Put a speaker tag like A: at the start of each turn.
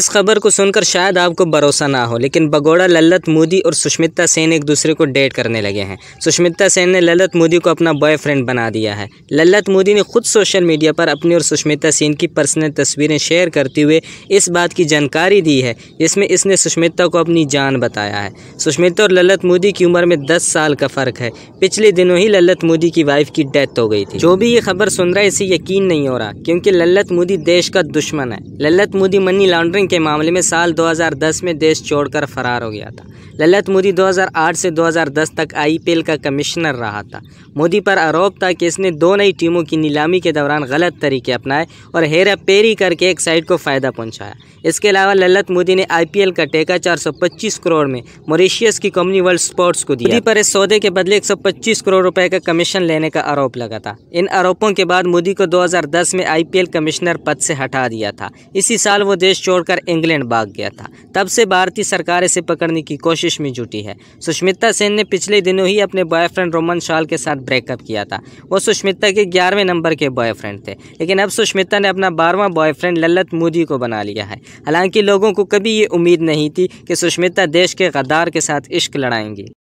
A: इस खबर को सुनकर शायद आपको भरोसा ना हो लेकिन बगोड़ा ललित मोदी और सुष्मिता सेन एक दूसरे को डेट करने लगे हैं सुष्मिता सेन ने ललित मोदी को अपना बॉयफ्रेंड बना दिया है ललित मोदी ने खुद सोशल मीडिया पर अपनी और सुष्मिता सेन की पर्सनल तस्वीरें शेयर करते हुए इस बात की जानकारी दी है जिसमें इसने सुष्मिता को अपनी जान बताया है सुष्मिता और ललित मोदी की उम्र में दस साल का फ़र्क है पिछले दिनों ही ललित मोदी की वाइफ की डेथ हो गई थी जो भी ये खबर सुन रहा है इसे यकीन नहीं हो रहा क्योंकि ललित मोदी देश का दुश्मन है ललित मोदी मनी लॉन्ड्रिंग के मामले में साल 2010 में देश छोड़कर फरार हो गया था ललित मोदी 2008 से 2010 तक आईपीएल का कमिश्नर रहा था मोदी पर आरोप था कि इसने दो नई टीमों की नीलामी के दौरान गलत तरीके अपनाए और हेरा पेरी करके एक साइड को फ़ायदा पहुंचाया इसके अलावा ललित मोदी ने आईपीएल का टेका 425 करोड़ में मॉरिशियस की कंपनी वर्ल्ड स्पोर्ट्स को दिया मोदी पर इस सौदे के बदले एक करोड़ रुपए का कमीशन लेने का आरोप लगा था इन आरोपों के बाद मोदी को दो में आई कमिश्नर पद से हटा दिया था इसी साल वो देश छोड़कर इंग्लैंड भाग गया था तब से भारतीय सरकार इसे पकड़ने की कोशिश में जुटी है सुष्मिता सेन ने पिछले दिनों ही अपने बॉयफ्रेंड रोमन शाल के साथ ब्रेकअप किया था वो सुष्मिता के ग्यारहवें नंबर के बॉयफ्रेंड थे लेकिन अब सुष्मिता ने अपना बारहवां बॉयफ्रेंड ललित मोदी को बना लिया है हालांकि लोगों को कभी ये उम्मीद नहीं थी कि सुष्मिता देश के गद्दार के साथ इश्क लड़ाएंगी